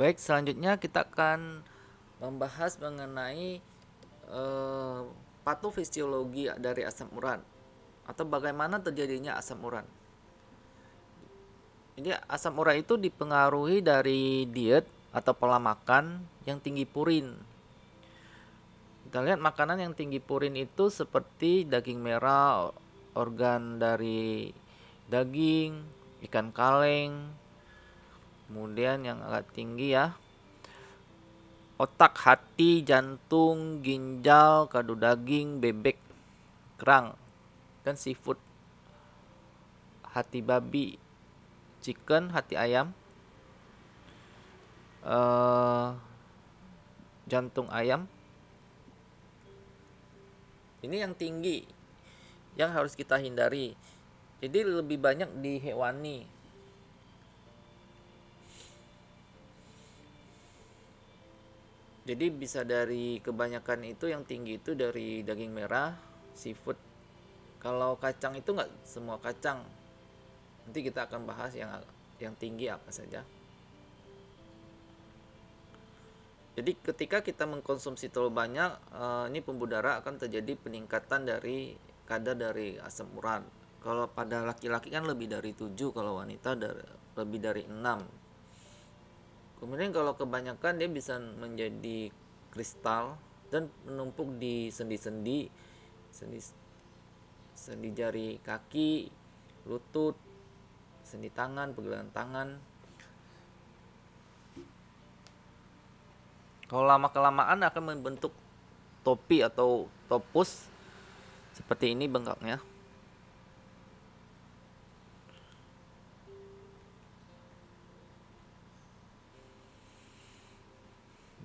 Baik, selanjutnya kita akan membahas mengenai eh, patofisiologi dari asam urat atau bagaimana terjadinya asam urat. Jadi asam urat itu dipengaruhi dari diet atau pola makan yang tinggi purin. Kita lihat makanan yang tinggi purin itu seperti daging merah, organ dari daging, ikan kaleng, kemudian yang agak tinggi ya otak hati jantung ginjal kado daging bebek kerang dan seafood hati babi chicken hati ayam uh, jantung ayam ini yang tinggi yang harus kita hindari jadi lebih banyak di hewani jadi bisa dari kebanyakan itu yang tinggi itu dari daging merah seafood kalau kacang itu nggak semua kacang nanti kita akan bahas yang yang tinggi apa saja jadi ketika kita mengkonsumsi terlalu banyak eh, ini pembuluh darah akan terjadi peningkatan dari kadar dari asam urat kalau pada laki-laki kan lebih dari 7 kalau wanita dari, lebih dari 6 kemudian kalau kebanyakan dia bisa menjadi kristal dan menumpuk di sendi-sendi sendi sendi jari kaki lutut sendi tangan pergelangan tangan kalau lama kelamaan akan membentuk topi atau topus seperti ini bengkaknya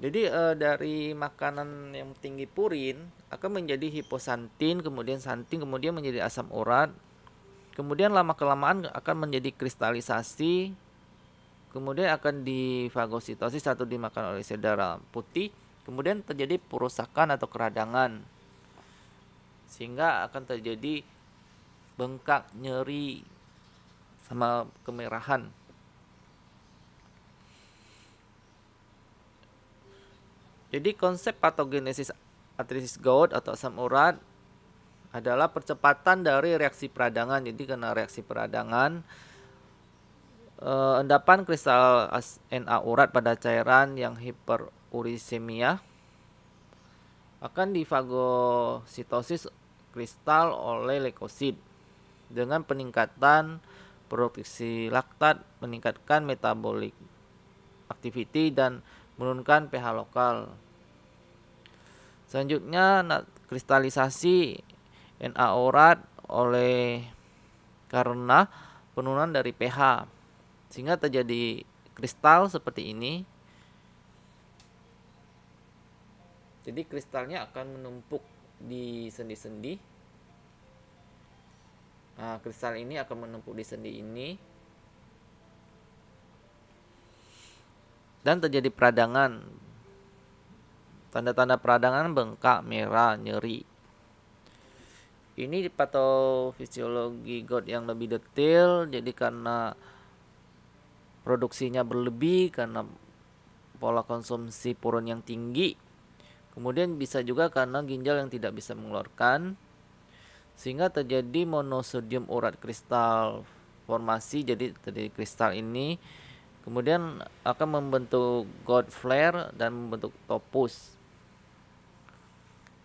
Jadi uh, dari makanan yang tinggi purin akan menjadi hiposantin, kemudian santin, kemudian menjadi asam urat. Kemudian lama kelamaan akan menjadi kristalisasi, kemudian akan difagositosis satu dimakan oleh sel darah putih, kemudian terjadi perusakan atau keradangan. Sehingga akan terjadi bengkak, nyeri sama kemerahan Jadi konsep patogenesis atresis gout atau asam urat adalah percepatan dari reaksi peradangan. Jadi karena reaksi peradangan eh, endapan kristal Na urat pada cairan yang hiperurisemia akan difagositosis kristal oleh leukosit dengan peningkatan produksi laktat, meningkatkan metabolik activity dan menurunkan pH lokal. Selanjutnya kristalisasi Na orat oleh karena penurunan dari pH sehingga terjadi kristal seperti ini. Jadi kristalnya akan menumpuk di sendi-sendi. Nah, kristal ini akan menumpuk di sendi ini. Dan terjadi peradangan Tanda-tanda peradangan bengkak, merah, nyeri. Ini patofisiologi gout yang lebih detail, jadi karena produksinya berlebih karena pola konsumsi purun yang tinggi. Kemudian bisa juga karena ginjal yang tidak bisa mengeluarkan sehingga terjadi monosodium urat kristal formasi jadi terjadi kristal ini kemudian akan membentuk gout flare dan membentuk topus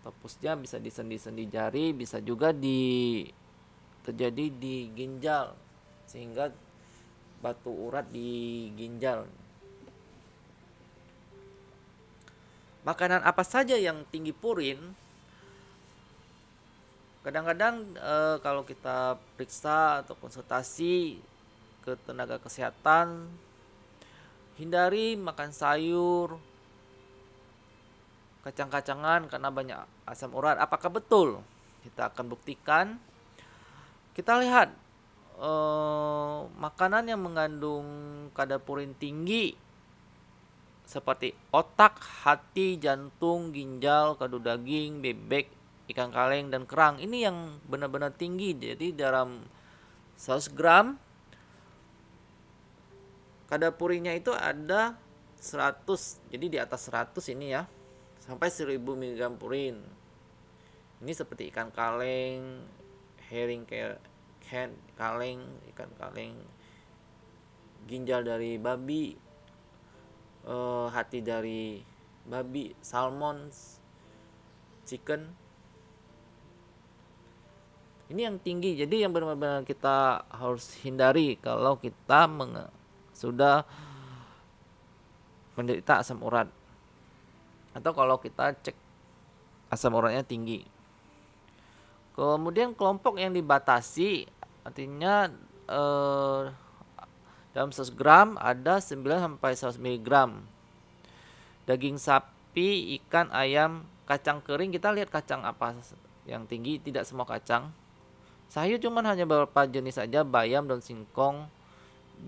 Topusnya bisa di sendi-sendi jari, bisa juga di terjadi di ginjal sehingga batu urat di ginjal. Makanan apa saja yang tinggi purin? Kadang-kadang e, kalau kita periksa atau konsultasi ke tenaga kesehatan hindari makan sayur, kacang-kacangan karena banyak asam urat. Apakah betul? Kita akan buktikan. Kita lihat eh, makanan yang mengandung kadar purin tinggi seperti otak, hati, jantung, ginjal, kado daging, bebek, ikan kaleng dan kerang. Ini yang benar-benar tinggi. Jadi dalam 100 gram kadar purinnya itu ada 100. Jadi di atas 100 ini ya sampai 1000 mg purin. Ini seperti ikan kaleng, herring can, kaleng, ikan kaleng, ginjal dari babi, eh, hati dari babi, salmon, chicken. Ini yang tinggi. Jadi yang benar-benar kita harus hindari kalau kita sudah menderita asam urat atau kalau kita cek asam uratnya tinggi. Kemudian kelompok yang dibatasi artinya eh, dalam 100 gram ada 9 sampai 100 mg. Daging sapi, ikan, ayam, kacang kering kita lihat kacang apa yang tinggi, tidak semua kacang. Sayur cuman hanya beberapa jenis saja, bayam, daun singkong,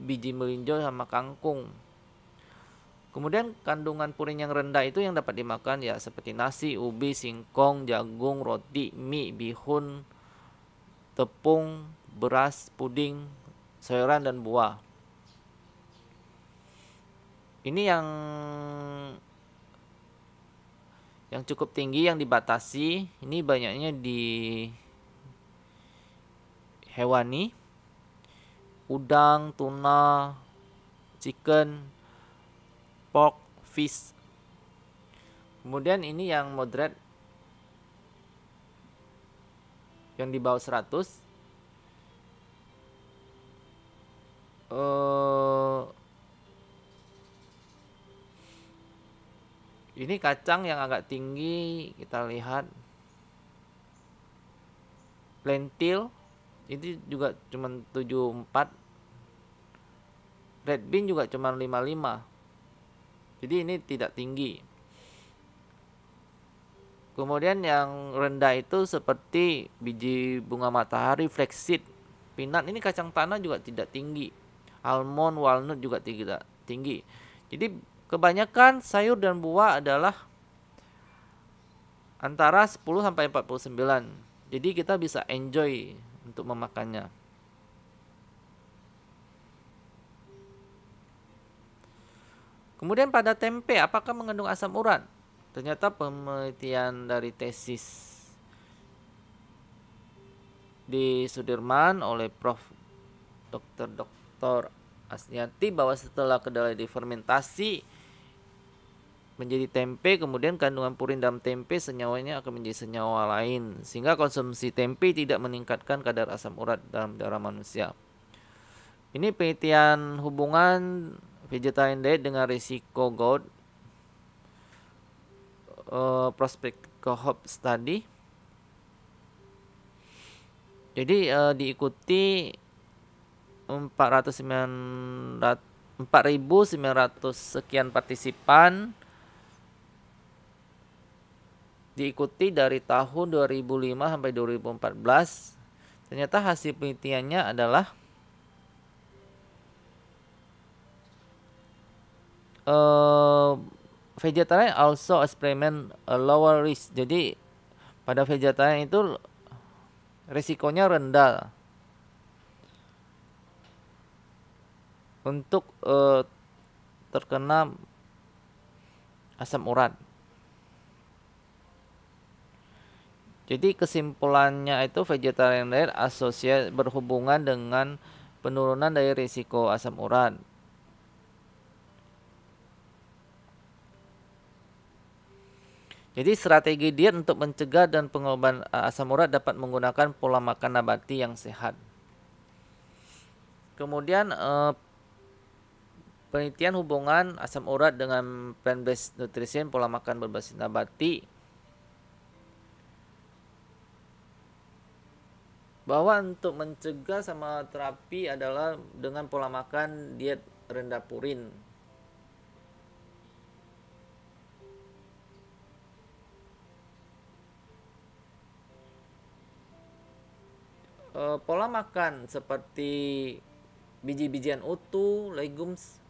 biji melinjo sama kangkung. Kemudian kandungan purin yang rendah itu yang dapat dimakan ya seperti nasi, ubi, singkong, jagung, roti, mie, bihun, tepung, beras, puding, sayuran dan buah. Ini yang yang cukup tinggi yang dibatasi ini banyaknya di hewani udang, tuna, chicken, pork, fish. Kemudian ini yang moderate yang di bawah 100 Uh, eh, ini kacang yang agak tinggi kita lihat lentil ini juga cuma 74 red bean juga cuma 55 jadi ini tidak tinggi. Kemudian yang rendah itu seperti biji bunga matahari, flaxseed, pinat ini kacang tanah juga tidak tinggi. Almond, walnut juga tidak tinggi. Jadi kebanyakan sayur dan buah adalah antara 10 sampai 49. Jadi kita bisa enjoy untuk memakannya. Kemudian pada tempe, apakah mengandung asam urat? Ternyata penelitian dari tesis di Sudirman oleh Prof. Dr. Dr. Asniati bahwa setelah kedelai difermentasi menjadi tempe kemudian kandungan purin dalam tempe senyawanya akan menjadi senyawa lain sehingga konsumsi tempe tidak meningkatkan kadar asam urat dalam darah manusia. Ini penelitian hubungan vegetarian diet dengan risiko gout uh, prospek cohort study jadi uh, diikuti 409 4900 sekian partisipan diikuti dari tahun 2005 sampai 2014 ternyata hasil penelitiannya adalah uh, vegetarian also experiment a lower risk. Jadi pada vegetarian itu risikonya rendah. Untuk uh, terkena asam urat. Jadi kesimpulannya itu vegetarian diet asosiasi berhubungan dengan penurunan dari risiko asam urat. Jadi strategi diet untuk mencegah dan pengobatan eh, asam urat dapat menggunakan pola makan nabati yang sehat. Kemudian eh, penelitian hubungan asam urat dengan plant-based nutrition pola makan berbasis nabati bahwa untuk mencegah sama terapi adalah dengan pola makan diet rendah purin e, pola makan seperti biji-bijian utuh, legumes,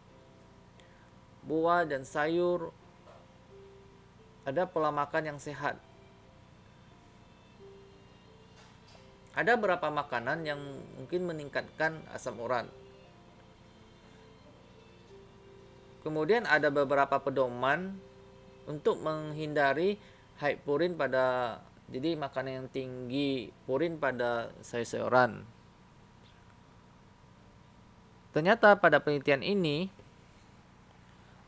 buah dan sayur. Ada pola makan yang sehat. Ada beberapa makanan yang mungkin meningkatkan asam urat. Kemudian ada beberapa pedoman untuk menghindari high purin pada jadi makanan yang tinggi purin pada sayur-sayuran. Ternyata pada penelitian ini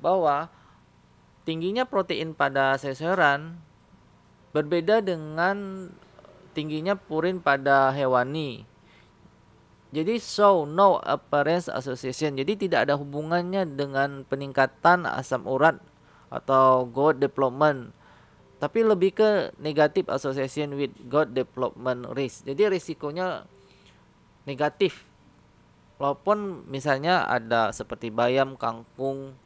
bahwa tingginya protein pada sayur-sayuran berbeda dengan tingginya purin pada hewani. Jadi so no apparent association. Jadi tidak ada hubungannya dengan peningkatan asam urat atau gold development tapi lebih ke negatif association with God development risk. Jadi risikonya negatif. Walaupun misalnya ada seperti bayam, kangkung,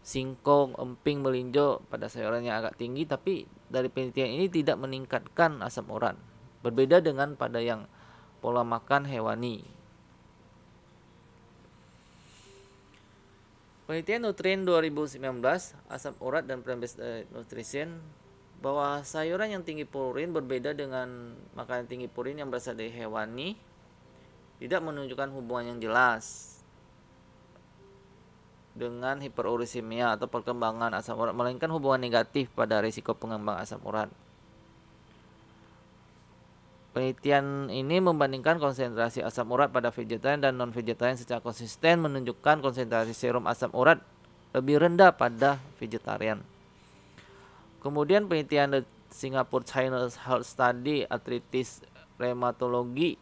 singkong, emping, melinjo pada sayuran yang agak tinggi tapi dari penelitian ini tidak meningkatkan asam urat. Berbeda dengan pada yang pola makan hewani Penelitian Nutrien 2019 asam urat dan plant-based eh, bahwa sayuran yang tinggi purin berbeda dengan makanan tinggi purin yang berasal dari hewani tidak menunjukkan hubungan yang jelas dengan hiperurisemia atau perkembangan asam urat melainkan hubungan negatif pada risiko pengembang asam urat. Penelitian ini membandingkan konsentrasi asam urat pada vegetarian dan non-vegetarian secara konsisten menunjukkan konsentrasi serum asam urat lebih rendah pada vegetarian. Kemudian penelitian The Singapore China Health Study Arthritis Rheumatology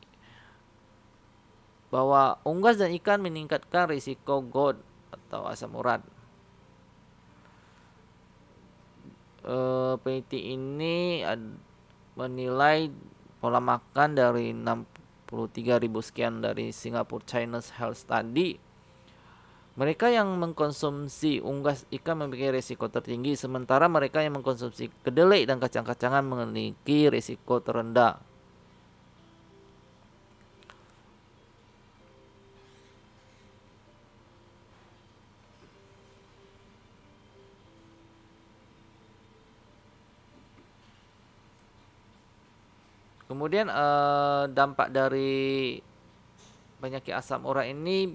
bahwa unggas dan ikan meningkatkan risiko gout atau asam urat. Uh, peneliti ini menilai pola makan dari ribu sekian dari Singapore Chinese Health Study mereka yang mengkonsumsi unggas ikan memiliki risiko tertinggi, sementara mereka yang mengkonsumsi kedelai dan kacang-kacangan memiliki risiko terendah. kemudian uh, dampak dari penyakit asam urat ini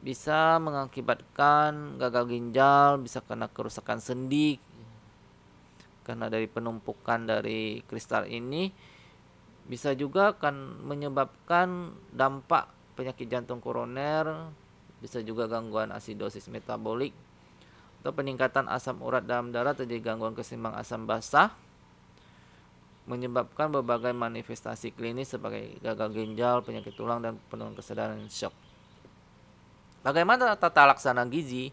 bisa mengakibatkan gagal ginjal, bisa kena kerusakan sendi karena dari penumpukan dari kristal ini bisa juga akan menyebabkan dampak penyakit jantung koroner, bisa juga gangguan asidosis metabolik atau peningkatan asam urat dalam darah terjadi gangguan keseimbangan asam basah menyebabkan berbagai manifestasi klinis sebagai gagal ginjal, penyakit tulang, dan penurunan kesadaran shock. Bagaimana tata laksana gizi?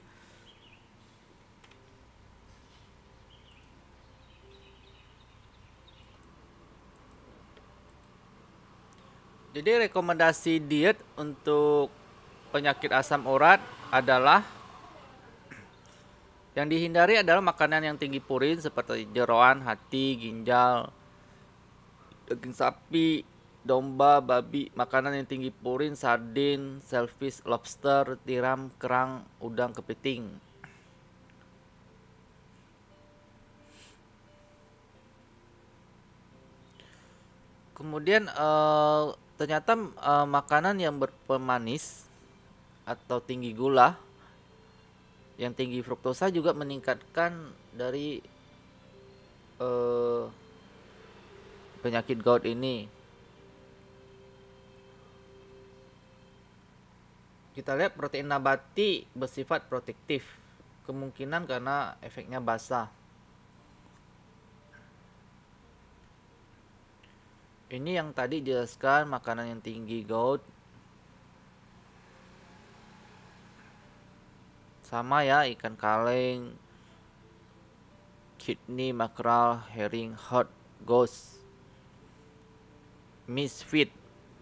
Jadi rekomendasi diet untuk penyakit asam urat adalah yang dihindari adalah makanan yang tinggi purin seperti jeroan, hati, ginjal, daging sapi, domba, babi, makanan yang tinggi purin, sardin, selfish, lobster, tiram, kerang, udang, kepiting. Kemudian uh, ternyata uh, makanan yang berpemanis atau tinggi gula yang tinggi fruktosa juga meningkatkan dari uh, penyakit gout ini. Kita lihat protein nabati bersifat protektif, kemungkinan karena efeknya basah. Ini yang tadi jelaskan makanan yang tinggi gout. Sama ya ikan kaleng, kidney, makral, herring, hot, ghost misfit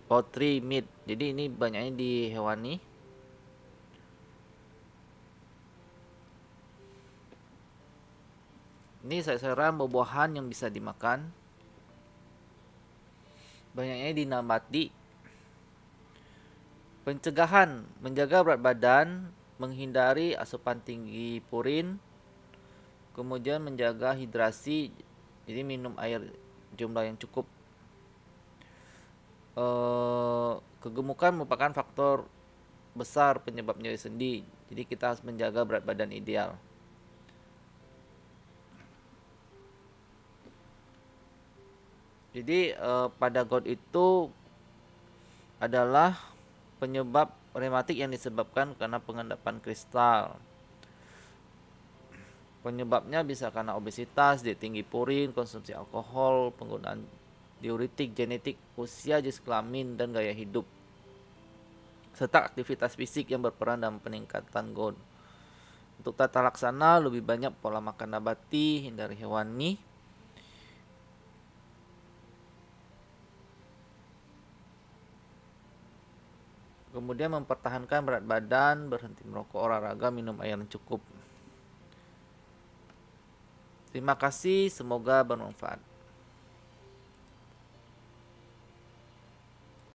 poultry meat jadi ini banyaknya di hewani ini saya saran buah-buahan yang bisa dimakan banyaknya di nabati pencegahan menjaga berat badan menghindari asupan tinggi purin kemudian menjaga hidrasi jadi minum air jumlah yang cukup Eh, kegemukan merupakan faktor besar penyebab nyeri sendi. Jadi kita harus menjaga berat badan ideal. Jadi eh, pada gout itu adalah penyebab rematik yang disebabkan karena pengendapan kristal. Penyebabnya bisa karena obesitas, diet tinggi purin, konsumsi alkohol, penggunaan diuretik, genetik, usia, jenis kelamin, dan gaya hidup serta aktivitas fisik yang berperan dalam peningkatan GON. Untuk tata laksana lebih banyak pola makan nabati, hindari hewani. Kemudian mempertahankan berat badan, berhenti merokok, olahraga, minum air yang cukup. Terima kasih, semoga bermanfaat.